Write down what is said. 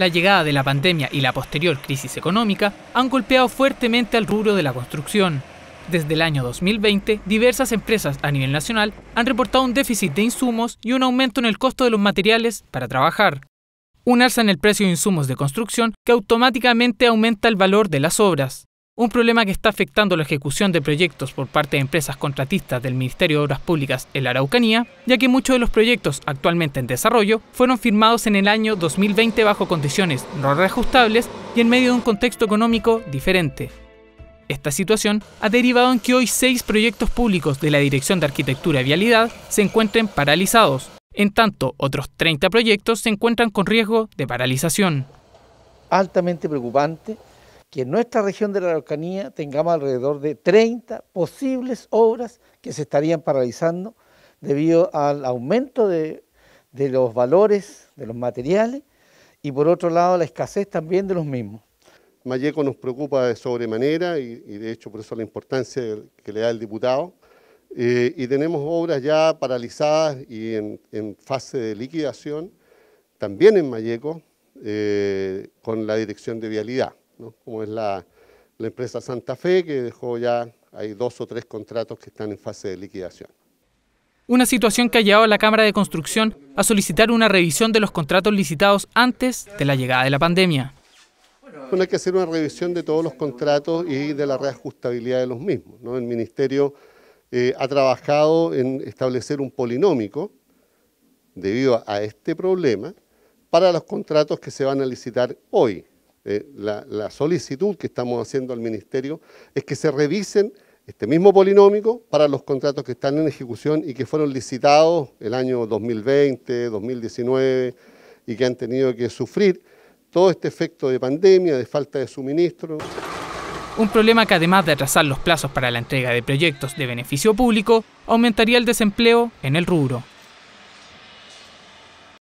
La llegada de la pandemia y la posterior crisis económica han golpeado fuertemente al rubro de la construcción. Desde el año 2020, diversas empresas a nivel nacional han reportado un déficit de insumos y un aumento en el costo de los materiales para trabajar. Un alza en el precio de insumos de construcción que automáticamente aumenta el valor de las obras un problema que está afectando la ejecución de proyectos por parte de empresas contratistas del Ministerio de Obras Públicas en la Araucanía, ya que muchos de los proyectos actualmente en desarrollo fueron firmados en el año 2020 bajo condiciones no reajustables y en medio de un contexto económico diferente. Esta situación ha derivado en que hoy seis proyectos públicos de la Dirección de Arquitectura y Vialidad se encuentren paralizados, en tanto otros 30 proyectos se encuentran con riesgo de paralización. Altamente preocupante que en nuestra región de la Araucanía tengamos alrededor de 30 posibles obras que se estarían paralizando debido al aumento de, los valores de los materiales y por otro lado la escasez también de los mismos. Mayeco nos preocupa de sobremanera y, de hecho por eso la importancia que le da el diputado eh, y tenemos obras ya paralizadas y en, fase de liquidación, también en Mayeco, eh, con la Dirección de Vialidad como es la, empresa Santa Fe, que dejó ya, hay dos o tres contratos que están en fase de liquidación. Una situación que ha llevado a la Cámara de Construcción a solicitar una revisión de los contratos licitados antes de la llegada de la pandemia. Bueno, hay que hacer una revisión de todos los contratos y de la reajustabilidad de los mismos. El Ministerio eh, ha trabajado en establecer un polinómico debido a este problema para los contratos que se van a licitar hoy, eh, la, la, solicitud que estamos haciendo al Ministerio es que se revisen este mismo polinómico para los contratos que están en ejecución y que fueron licitados el año 2020, 2019 y que han tenido que sufrir todo este efecto de pandemia, de falta de suministro. Un problema que además de atrasar los plazos para la entrega de proyectos de beneficio público, aumentaría el desempleo en el rubro.